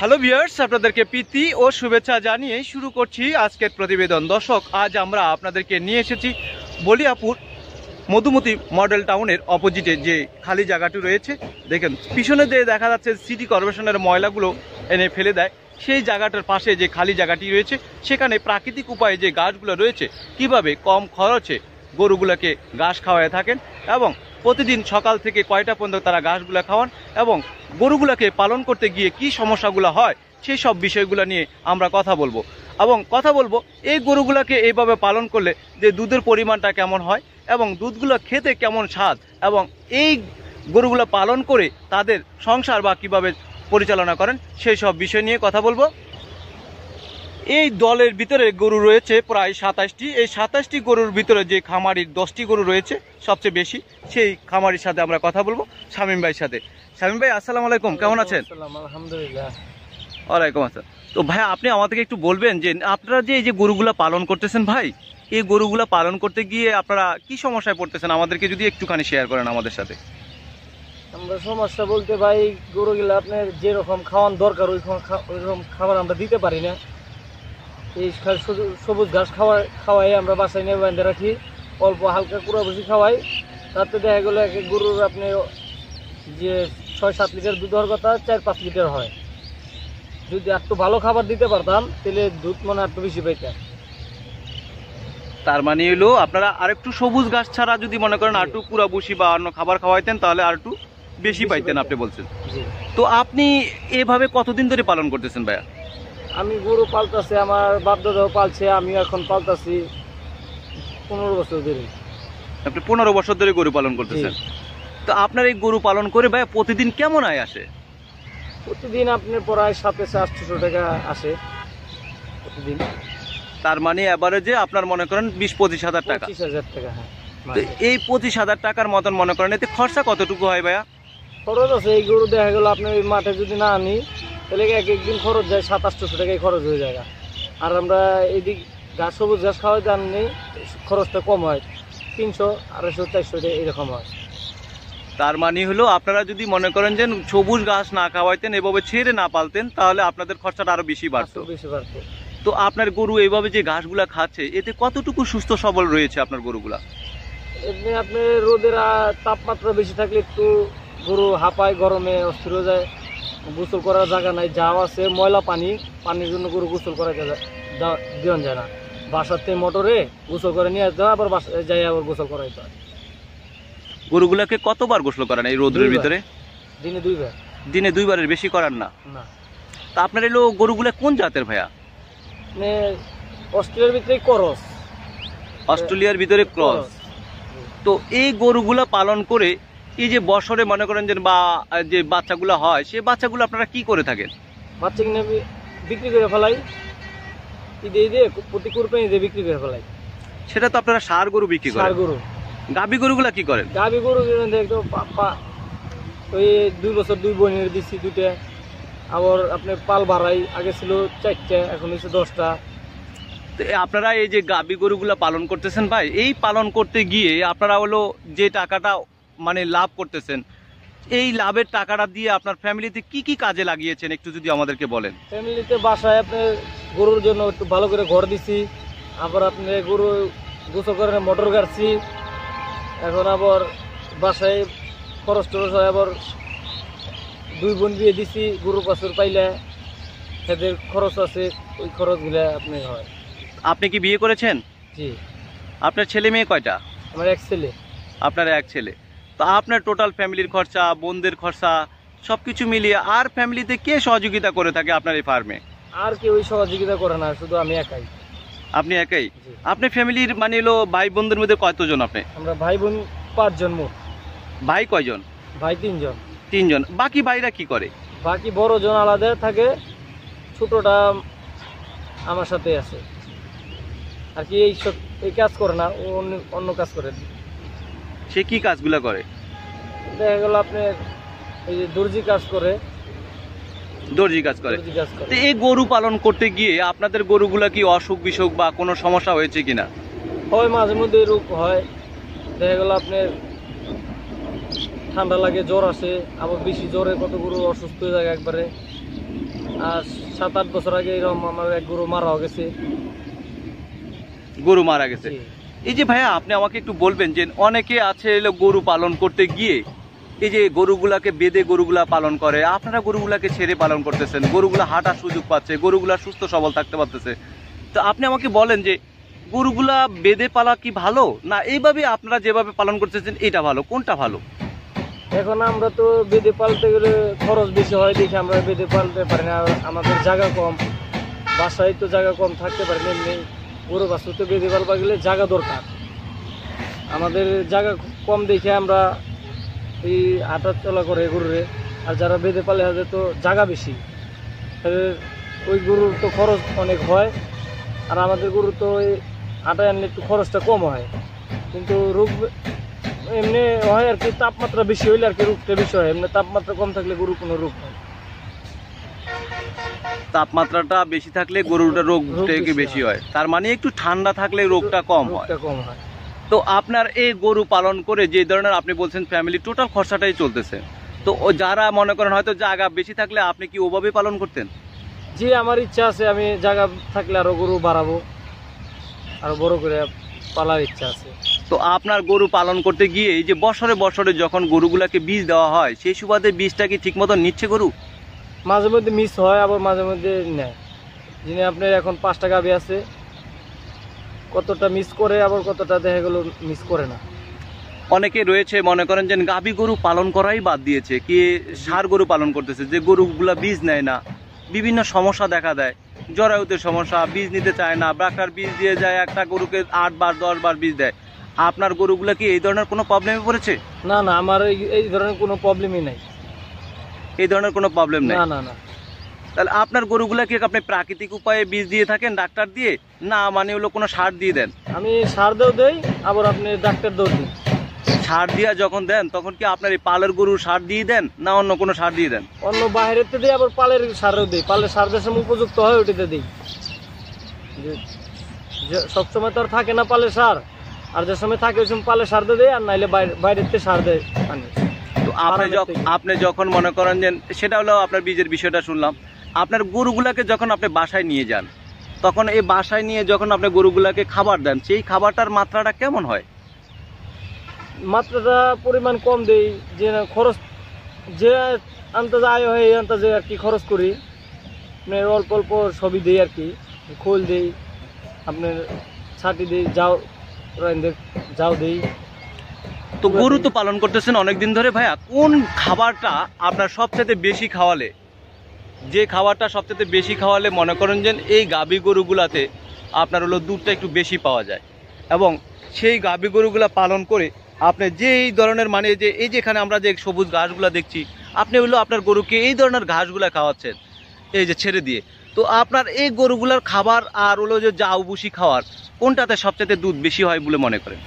hello viewers আপনাদেরকে প্রীতি ও শুভেচ্ছা জানিয়ে শুরু করছি আজকের প্রতিবেদন দর্শক আজ আমরা আপনাদেরকে নিয়ে এসেছি বলিয়াপুর মধুমতি মডেল টাউনের অপোজিটে যে খালি জায়গাটি রয়েছে দেখেন পিছনে যে দেখা যাচ্ছে সিটি কর্পোরেশনের ময়লাগুলো এনে ফেলে দেয় সেই জায়গাটার পাশে যে খালি জায়গাটি রয়েছে সেখানে প্রাকৃতিক উপায়ে যে গাছগুলো রয়েছে কিভাবে কম খরচে গরুগুলোকে ঘাস খাওয়ায় থাকেন এবং প্রতিদিন সকাল থেকে কয়টা পর্যন্ত তারা ঘাসগুলো খাওয়ান এবং গরুগুলোকে পালন করতে গিয়ে কি সমস্যাগুলো হয় সেই সব বিষয়গুলো নিয়ে আমরা কথা বলবো এবং কথা বলবো এই গরুগুলোকে এইভাবে পালন করলে যে দুধের পরিমাণটা কেমন হয় এবং দুধগুলো খেতে কেমন স্বাদ এবং এই গরুগুলো পালন করে তাদের সংসার বা কীভাবে পরিচালনা করেন সেই সব বিষয় নিয়ে কথা বলবো এই দলের ভিতরে গরু রয়েছে প্রায় সাতাশটি এই সাতাশটি গরুর ভিতরে যে খামারির দশটি গরু রয়েছে সবচেয়ে বেশি সেই খামারির সাথে আমরা কথা বলবো শামীম ভাইয়ের সাথে শামীম ভাই আসসালামু আলাইকুম কেমন আছেন আলহামদুলিল্লাহ ওয়ালাইকুম আসসালাম তো ভাই আপনি আমাদেরকে একটু বলবেন যে আপনারা যে এই যে গরুগুলো পালন করতেছেন ভাই এই গরুগুলো পালন করতে গিয়ে আপনারা কি সমস্যায় পড়তেছেন আমাদেরকে যদি একটুখানি শেয়ার করেন আমাদের সাথে আমরা সমস্যা বলতে ভাই গরুগুলো আপনার যেরকম খাওয়ান দরকার ওইরকম খাবার আমরা দিতে পারি না এই সবুজ ঘাস খাওয়া খাওয়াই আমরা বাসায় নিয়ে বাঁধে রাখি অল্প হালকা কুড়া ভুসি খাওয়াই তাতে দেখা গেলো এক এক গরুর আপনি যে ছয় সাত লিটার দুধ হওয়ার কথা চার পাঁচ লিটার হয় যদি একটু ভালো খাবার দিতে পারতাম তাহলে দুধ মনে একটু বেশি পাইতাম তার মানে হলো আপনারা আরেকটু সবুজ ঘাস ছাড়া যদি মনে করেন আরেকটু কুড়া ভুসি বা অন্য খাবার খাওয়াইতেন তাহলে আরেকটু বেশি পাইতেন আপনি বলছেন তো আপনি এভাবে কতদিন ধরে পালন করতেছেন ভাইয়া আমি গরু পালতাছি আমার বাপদাদাও পালছে আমি এখন পালতাছি পনেরো বছর ধরে আপনি পনেরো বছর ধরে গরু পালন করতেছেন তো আপনার এই গরু পালন করে ভাই প্রতিদিন কেমন আয় আসে প্রতিদিন আপনার প্রায় সাতশো আটশোশো টাকা আসে প্রতিদিন তার মানে এবারে যে আপনার মনে করেন বিশ পঁচিশ হাজার টাকা পঁচিশ হাজার টাকা হ্যাঁ তো এই পঁচিশ হাজার টাকার মতন মনে করেন এতে খরচা কতটুকু হয় ভাইয়া খরচ আছে এই গরু দেখা গেল আপনার মাঠে যদি না আনি তাহলে এক একদিন খরচ যায় সাত আটশোশো টাকাই খরচ হয়ে যায় আর আমরা এদিক গাছ সবুজ গাছ খাওয়ার জানলে খরচটা কম হয় তিনশো আড়াইশো চারশো এরকম হয় তার মানে হলো আপনারা যদি মনে করেন যে সবুজ গাছ না খাওয়াইতেন এভাবে ছেড়ে না পালতেন তাহলে আপনাদের খরচাটা আরও বেশি বাড়তো বেশি বাড়তো তো আপনার গরু এইভাবে যে ঘাসগুলা খাচ্ছে এতে কতটুকু সুস্থ সবল রয়েছে আপনার গরুগুলা এমনি আপনি রোদের তাপমাত্রা বেশি থাকলে একটু গরু হাঁপায় গরমে অস্থির হয়ে যায় গোসল করার জায়গা নাই যা আছে ময়লা পানি পানির জন্য গরু গোসল করা দেওয়া যায় না বাসার থেকে মোটরে গোসল করে নিয়ে আসতে হয় আবার বাসা যাই আবার গোসল যেতে হয় গরুগুলাকে কতবার গোসল করেন এই রোদ্রের ভিতরে দিনে দুইবার দিনে দুইবারের বেশি করার না না তা আপনার এলো গরুগুলা কোন জাতের ভাইয়া মানে অস্ট্রেলিয়ার ভিতরে ক্রস অস্ট্রেলিয়ার ভিতরে ক্রস তো এই গরুগুলা পালন করে এই যে বছরে মনে করেন যে বা যে বাচ্চাগুলো হয় সে বাচ্চাগুলো আপনারা কি করে থাকেন বাচ্চা কিনে বিক্রি করে ফেলাই ঈদে ঈদে প্রতি কুরপে ঈদে বিক্রি করে ফেলাই সেটা তো আপনারা সার গরু বিক্রি করেন সার গরু গাবি গরুগুলা কি করেন গাবি গরু একদম পাপা ওই দুই বছর দুই বোনের দিচ্ছি দুটা আবার আপনি পাল ভাড়াই আগে ছিল চারটা এখন হচ্ছে দশটা আপনারা এই যে গাবি গরুগুলা পালন করতেছেন ভাই এই পালন করতে গিয়ে আপনারা হলো যে টাকাটা মানে লাভ করতেছেন এই লাভের টাকাটা দিয়ে আপনার ফ্যামিলিতে কি কি কাজে লাগিয়েছেন একটু যদি আমাদেরকে বলেন ফ্যামিলিতে বাসায় আপনি গরুর জন্য একটু ভালো করে ঘর দিছি আবার আপনি গরু গোসল করে মোটর গাড়ছি এখন আবার বাসায় খরচ টরচ হয় আবার দুই বোন বিয়ে দিছি গরু পাশুর পাইলে সেদের খরচ আছে ওই খরচগুলো আপনি হয় আপনি কি বিয়ে করেছেন জি আপনার ছেলে মেয়ে কয়টা আমার এক ছেলে আপনার এক ছেলে তা আপনার টোটাল ফ্যামিলির খরচা বোনদের খরচা সব কিছু মিলিয়ে আর ফ্যামিলিতে কে সহযোগিতা করে থাকে আপনার এই ফার্মে আর কেউ সহযোগিতা করে না শুধু আমি একাই আপনি একাই আপনি ফ্যামিলির মানে এলো ভাই বোনদের মধ্যে কতজন আপনি আমরা ভাই বোন পাঁচজন মোট ভাই কয়জন ভাই তিনজন তিনজন বাকি ভাইরা কি করে বাকি বড় জন আলাদা থাকে ছোটটা আমার সাথে আছে আর কি এই এই কাজ করে না অন্য অন্য কাজ করে সে কি কাজগুলো করে দেখা গেল আপনার এই যে দর্জি কাজ করে দর্জি কাজ করে কাজ করে তো এই গরু পালন করতে গিয়ে আপনাদের গরুগুলা কি অসুখ বিসুখ বা কোনো সমস্যা হয়েছে কিনা হয় মাঝে মধ্যে রোগ হয় দেখা গেল আপনার ঠান্ডা লাগে জ্বর আসে আবার বেশি জ্বরে কত গরু অসুস্থ হয়ে যায় একবারে আর সাত আট বছর আগে এরকম আমার এক গরু মারাও গেছে গরু মারা গেছে এই যে ভাইয়া আপনি আমাকে একটু বলবেন যে অনেকে আছে এলো গরু পালন করতে গিয়ে এই যে গরুগুলাকে বেঁধে গরুগুলা পালন করে আপনারা গরুগুলাকে ছেড়ে পালন করতেছেন গরুগুলা হাঁটার সুযোগ পাচ্ছে গরুগুলা সুস্থ সবল থাকতে পারতেছে তো আপনি আমাকে বলেন যে গরুগুলা বেঁধে পালা কি ভালো না এইভাবে আপনারা যেভাবে পালন করতেছেন এটা ভালো কোনটা ভালো এখন আমরা তো বেঁধে পালতে গেলে খরচ বেশি হয় দেখি আমরা বেঁধে পালতে পারি না আমাদের জায়গা কম বাসায় তো জায়গা কম থাকতে পারি না এমনি বড় বাছুরতে বেঁধে পারবা গেলে জায়গা দরকার আমাদের জায়গা কম দেখে আমরা এই হাঁটা চলা করে গরুরে আর যারা বেঁধে পালে তাদের তো জায়গা বেশি ওই গরুর তো খরচ অনেক হয় আর আমাদের গরু তো ওই হাঁটা আনলে একটু খরচটা কম হয় কিন্তু রোগ এমনি হয় আর কি তাপমাত্রা বেশি হইলে আর কি রোগটা বেশি হয় এমনি তাপমাত্রা কম থাকলে গরুর কোনো রোগ হয় তাপমাত্রাটা বেশি থাকলে গরুটা রোগ থেকে বেশি হয় তার মানে একটু ঠান্ডা থাকলে রোগটা কম হয় কম হয় তো আপনার এই গরু পালন করে যে ধরনের আপনি বলছেন ফ্যামিলি টোটাল খরচাটাই চলতেছে তো যারা মনে করেন হয়তো জায়গা বেশি থাকলে আপনি কি ওভাবে পালন করতেন জি আমার ইচ্ছা আছে আমি জায়গা থাকলে আরও গরু বাড়াবো আরও বড় করে পালার ইচ্ছা আছে তো আপনার গরু পালন করতে গিয়ে এই যে বছরে বছরে যখন গরুগুলাকে বীজ দেওয়া হয় সেই সুবাদে বীজটা কি ঠিকমতো নিচ্ছে গরু মাঝে মধ্যে মিস হয় আবার মাঝে মধ্যে নেয় যিনি আপনার এখন পাঁচটা গাভি আছে কতটা মিস করে আবার কতটা দেখা গেল মিস করে না অনেকে রয়েছে মনে করেন যে গাভী গরু পালন করাই বাদ দিয়েছে কি সার গরু পালন করতেছে যে গরুগুলা বীজ নেয় না বিভিন্ন সমস্যা দেখা দেয় জরায়ুতের সমস্যা বীজ নিতে চায় না ব্রাকার বীজ দিয়ে যায় একটা গরুকে আট বার দশ বার বীজ দেয় আপনার গরুগুলো কি এই ধরনের কোনো প্রবলেমে পড়েছে না না আমার এই ধরনের কোনো প্রবলেমই নাই এই ধরনের কোনো প্রবলেম নেই না না না তাহলে আপনার গরুগুলা কি আপনি প্রাকৃতিক উপায়ে বীজ দিয়ে থাকেন ডাক্তার দিয়ে না মানে হলো কোনো সার দিয়ে দেন আমি সার দেও দেই আবার আপনি ডাক্তার দেও দিই সার দিয়া যখন দেন তখন কি আপনার এই পালের গরু সার দিয়ে দেন না অন্য কোনো সার দিয়ে দেন অন্য বাইরের দিই আবার পালের সারও দিই পালের সার দেশে উপযুক্ত হয় ওটিতে দিই সবসময় তো আর থাকে না পালের সার আর যে সময় থাকে ওই সময় পালের সার দিয়ে দেয় আর নাইলে বাইরের সার দেয় আনি আপনি আপনি যখন মনে করেন যে সেটা হলো আপনার বীজের বিষয়টা শুনলাম আপনার গরুগুলাকে যখন আপনি বাসায় নিয়ে যান তখন এই বাসায় নিয়ে যখন আপনি গরুগুলাকে খাবার দেন সেই খাবারটার মাত্রাটা কেমন হয় মাত্রাটা পরিমাণ কম দেই যে খরচ যে আন্তাজে আয় হয় এই আন্তাজে আর কি খরচ করি আপনার মানে অল্প অল্প সবই দিই আর কি খোল দিই আপনার ছাটি দিই যাও রাইন্দের যাও দিই তো গরু তো পালন করতেছেন অনেকদিন ধরে ভাইয়া কোন খাবারটা আপনার সবচেয়ে বেশি খাওয়ালে যে খাবারটা সবচেয়ে বেশি খাওয়ালে মনে করেন যে এই গাভী গরুগুলাতে আপনার হলো দুধটা একটু বেশি পাওয়া যায় এবং সেই গাভী গরুগুলা পালন করে আপনি যে এই ধরনের মানে যে এই যেখানে আমরা যে সবুজ ঘাসগুলা দেখছি আপনি হলো আপনার গরুকে এই ধরনের ঘাসগুলা খাওয়াচ্ছেন এই যে ছেড়ে দিয়ে তো আপনার এই গরুগুলার খাবার আর হলো যে জাউ বুসি খাওয়ার কোনটাতে সবচেয়ে দুধ বেশি হয় বলে মনে করেন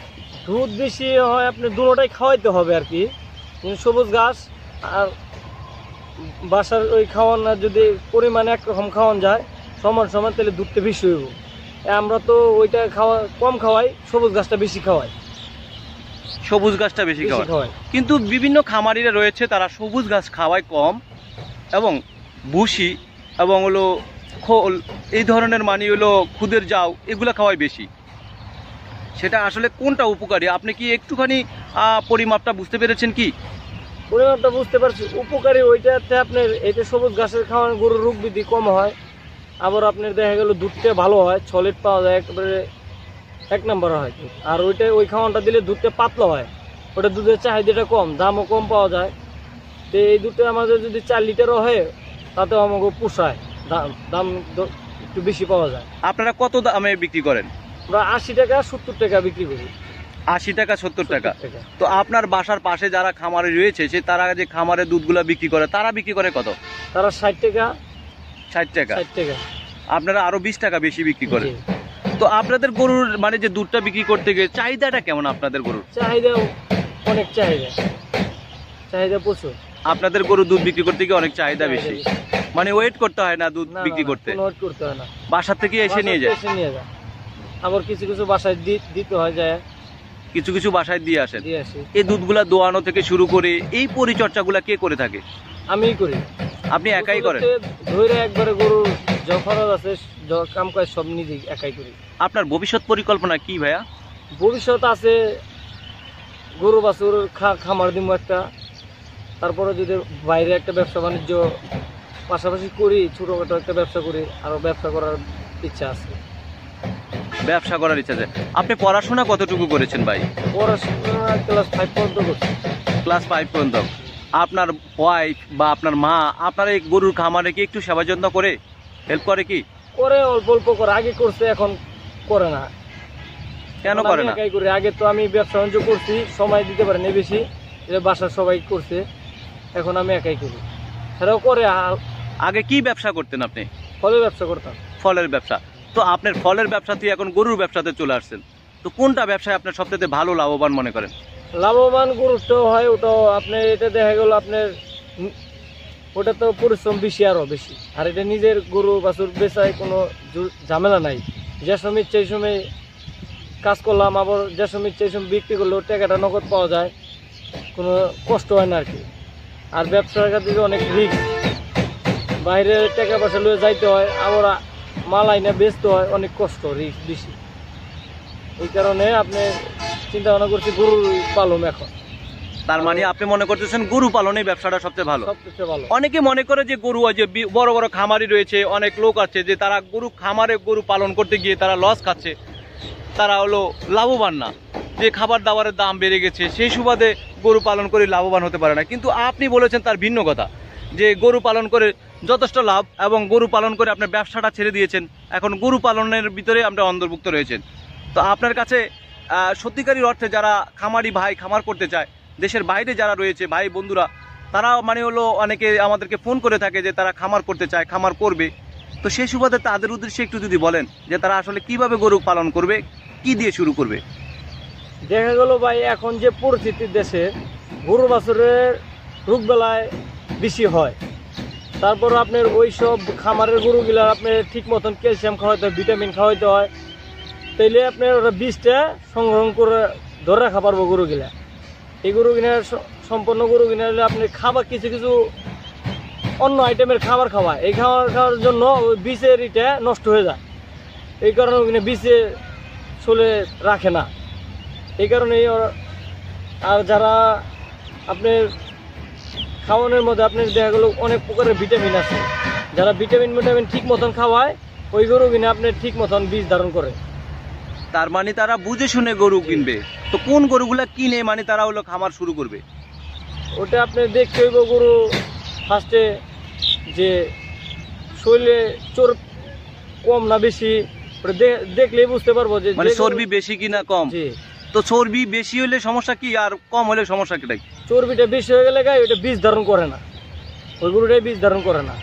দুধ বেশি হয় আপনি দুটোটাই খাওয়াইতে হবে আর কি সবুজ ঘাস আর বাসার ওই খাওয়ানো যদি পরিমাণে একরকম খাওয়ান যায় সমান সমান তাহলে দুধটা বেশি হইব আমরা তো ওইটা খাওয়া কম খাওয়াই সবুজ গাছটা বেশি খাওয়াই সবুজ গাছটা বেশি খাওয়াই কিন্তু বিভিন্ন খামারিরা রয়েছে তারা সবুজ ঘাস খাওয়ায় কম এবং ভুসি এবং হলো খোল এই ধরনের মানি হলো খুদের যাও এগুলো খাওয়াই বেশি সেটা আসলে কোনটা উপকারী আপনি কি একটুখানি পরিমাপটা বুঝতে পেরেছেন কি পরিমাপটা বুঝতে পারছি উপকারী ওইটাতে আপনার এতে সবুজ গাছের খাওয়ানো গরুর রোগ বৃদ্ধি কম হয় আবার আপনার দেখা গেলো দুধটা ভালো হয় সলিড পাওয়া যায় একেবারে এক নম্বর হয় আর ওইটা ওই খাওয়ানটা দিলে দুধটা পাতলা হয় ওটা দুধের চাহিদাটা কম দামও কম পাওয়া যায় তো এই দুধটা আমাদের যদি চার লিটারও হয় তাতে আমাকে পোষায় দাম দাম একটু বেশি পাওয়া যায় আপনারা কত দামে বিক্রি করেন আমরা আশি টাকা সত্তর টাকা বিক্রি করি আশি টাকা সত্তর টাকা তো আপনার বাসার পাশে যারা খামারে রয়েছে সে তারা যে দুধগুলা বিক্রি করে তারা বিক্রি করে কত তারা ষাট টাকা ষাট টাকা টাকা আপনারা বিশ টাকা বেশি বিক্রি তো আপনাদের গরুর মানে যে দুধটা বিক্রি করতে গিয়ে চাহিদাটা কেমন আপনাদের গরুর অনেক চাহিদা চাহিদা আপনাদের গরু দুধ বিক্রি করতে গিয়ে অনেক চাহিদা বেশি মানে ওয়েট করতে হয় না দুধ বিক্রি করতে বাসা থেকে এসে নিয়ে যায় আবার কিছু কিছু বাসায় দিতে হয় যায় কিছু কিছু বাসায় দিয়ে আসেন দিয়ে আসি এই দুধগুলা দোয়ানো থেকে শুরু করে এই পরিচর্যাগুলা কে করে থাকে আমিই করি আপনি একাই করেন ধরে একবারে গরু খরচ আছে কাম কাজ সব নিজে একাই করি আপনার ভবিষ্যৎ পরিকল্পনা কি ভাইয়া ভবিষ্যৎ আছে গরু বাছুর খামার দিব একটা তারপরে যদি বাইরে একটা ব্যবসা বাণিজ্য পাশাপাশি করি ছোটোখাটো একটা ব্যবসা করি আরও ব্যবসা করার ইচ্ছা আছে ব্যবসা করার ইচ্ছা আছে আপনি পড়াশোনা কতটুকু করেছেন ভাই ক্লাস ফাইভ পর্যন্ত ক্লাস ফাইভ পর্যন্ত আপনার ওয়াইফ বা আপনার মা আপনার এই গরুর খামারে কি একটু সেবা যত্ন করে হেল্প করে কি করে অল্প অল্প করে আগে করছে এখন করে না কেন করে না করে আগে তো আমি ব্যবসা বাণিজ্য করছি সময় দিতে পারিনি বেশি এটা বাসার সবাই করছে এখন আমি একাই করি সেটাও করে আগে কি ব্যবসা করতেন আপনি ফলের ব্যবসা করতাম ফলের ব্যবসা তো আপনার ফলের ব্যবসা থেকে এখন গরুর ব্যবসাতে চলে আসছেন তো কোনটা ব্যবসায় আপনার সব থেকে ভালো লাভবান মনে করেন লাভবান গুরুত্ব হয় ওটাও আপনার এটা দেখা গেল আপনার ওটা তো পরিশ্রম বেশি আরও বেশি আর এটা নিজের গরু বাছুর বেচায় কোনো ঝামেলা নাই যে সময় সেই সময় কাজ করলাম আবার যে সময় সেই সময় বিক্রি করলেও টাকাটা নগদ পাওয়া যায় কোনো কষ্ট হয় না আর কি আর ব্যবসার কাছে অনেক রিক্স বাইরে টাকা পয়সা লুয়ে যাইতে হয় আবার মাল আইনে ব্যস্ত হয় অনেক কষ্ট রিস বেশি এই কারণে আপনি চিন্তা ভাবনা করছি গরু পালন এখন তার মানে আপনি মনে করতেছেন গরু পালনের ব্যবসাটা সবচেয়ে ভালো সবচেয়ে ভালো অনেকে মনে করে যে গরু যে বড় বড় খামারি রয়েছে অনেক লোক আছে যে তারা গরু খামারে গরু পালন করতে গিয়ে তারা লস খাচ্ছে তারা হলো লাভবান না যে খাবার দাবারের দাম বেড়ে গেছে সেই সুবাদে গরু পালন করে লাভবান হতে পারে না কিন্তু আপনি বলেছেন তার ভিন্ন কথা যে গরু পালন করে যথেষ্ট লাভ এবং গরু পালন করে আপনার ব্যবসাটা ছেড়ে দিয়েছেন এখন গরু পালনের ভিতরে আমরা অন্তর্ভুক্ত রয়েছেন তো আপনার কাছে সত্যিকারী অর্থে যারা খামারি ভাই খামার করতে চায় দেশের বাইরে যারা রয়েছে ভাই বন্ধুরা তারা মানে হলো অনেকে আমাদেরকে ফোন করে থাকে যে তারা খামার করতে চায় খামার করবে তো সেই সুবাদে তাদের উদ্দেশ্যে একটু যদি বলেন যে তারা আসলে কিভাবে গরু পালন করবে কি দিয়ে শুরু করবে দেখা গেল ভাই এখন যে পরিস্থিতি দেশে গরু বাছুরের রোগবেলায় বেশি হয় তারপর আপনার ওই সব খামারের গরুগুলো আপনার ঠিক মতন ক্যালসিয়াম খাওয়াইতে হয় ভিটামিন খাওয়াইতে হয় তাইলে আপনার ওটা বীজটা সংগ্রহ করে ধরে রাখা পারবো গরুগুলা এই গরু কিনার সম্পূর্ণ গরু হলে আপনি খাবার কিছু কিছু অন্য আইটেমের খাবার খাওয়া এই খাবার খাওয়ার জন্য বীজের এটা নষ্ট হয়ে যায় এই কারণে ওখানে বীজে চলে রাখে না এই কারণে আর যারা আপনার খাওয়ানোর মধ্যে আপনার দেখা গেলো অনেক প্রকারের ভিটামিন আছে যারা ভিটামিন ভিটামিন ঠিক মতন খাওয়ায় ওই গরু কিনে আপনার ঠিক মতন বীজ ধারণ করে তার মানে তারা বুঝে শুনে গরু কিনবে তো কোন গরুগুলো কিনে মানে তারা হলো খামার শুরু করবে ওটা আপনি দেখতে হইব গরু ফার্স্টে যে শরীরে চোর কম না বেশি দেখলেই বুঝতে পারবো যে মানে চর্বি বেশি কিনা কম তো চর্বি বেশি হলে সমস্যা কি আর কম হলে সমস্যা কি চর্বিটা বেশি হয়ে গেলে গায়ে ওইটা বীজ ধারণ করে না ওই গরুটাই বীজ ধারণ করে না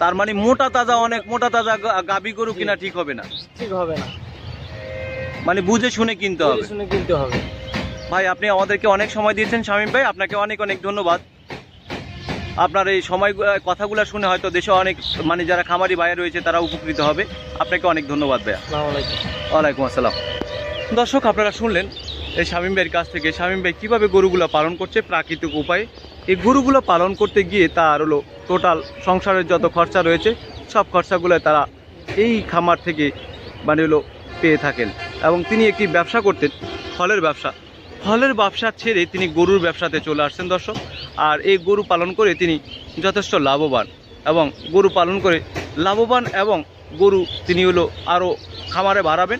তার মানে মোটা তাজা অনেক মোটা তাজা গাবি গরু কিনা ঠিক হবে না ঠিক হবে না মানে বুঝে শুনে কিনতে হবে শুনে কিনতে হবে ভাই আপনি আমাদেরকে অনেক সময় দিয়েছেন শামীম ভাই আপনাকে অনেক অনেক ধন্যবাদ আপনার এই সময় কথাগুলো শুনে হয়তো দেশে অনেক মানে যারা খামারি বাইরে রয়েছে তারা উপকৃত হবে আপনাকে অনেক ধন্যবাদ ভাইয়া ওয়ালাইকুম আসসালাম দর্শক আপনারা শুনলেন এই শামীম ভাইয়ের কাছ থেকে শামীম ভাই কীভাবে গরুগুলো পালন করছে প্রাকৃতিক উপায়ে এই গরুগুলো পালন করতে গিয়ে তার হলো টোটাল সংসারের যত খরচা রয়েছে সব খরচাগুলো তারা এই খামার থেকে মানে হলো পেয়ে থাকেন এবং তিনি একটি ব্যবসা করতেন ফলের ব্যবসা ফলের ব্যবসা ছেড়ে তিনি গরুর ব্যবসাতে চলে আসছেন দর্শক আর এই গরু পালন করে তিনি যথেষ্ট লাভবান এবং গরু পালন করে লাভবান এবং গরু তিনি হলো আরও খামারে বাড়াবেন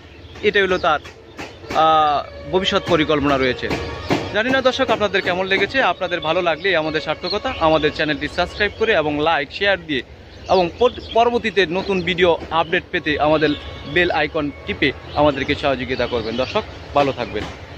এটাই হলো তার ভবিষ্যৎ পরিকল্পনা রয়েছে জানি না দর্শক আপনাদের কেমন লেগেছে আপনাদের ভালো লাগলে আমাদের সার্থকতা আমাদের চ্যানেলটি সাবস্ক্রাইব করে এবং লাইক শেয়ার দিয়ে এবং পরবর্তীতে নতুন ভিডিও আপডেট পেতে আমাদের বেল আইকন টিপে আমাদেরকে সহযোগিতা করবেন দর্শক ভালো থাকবেন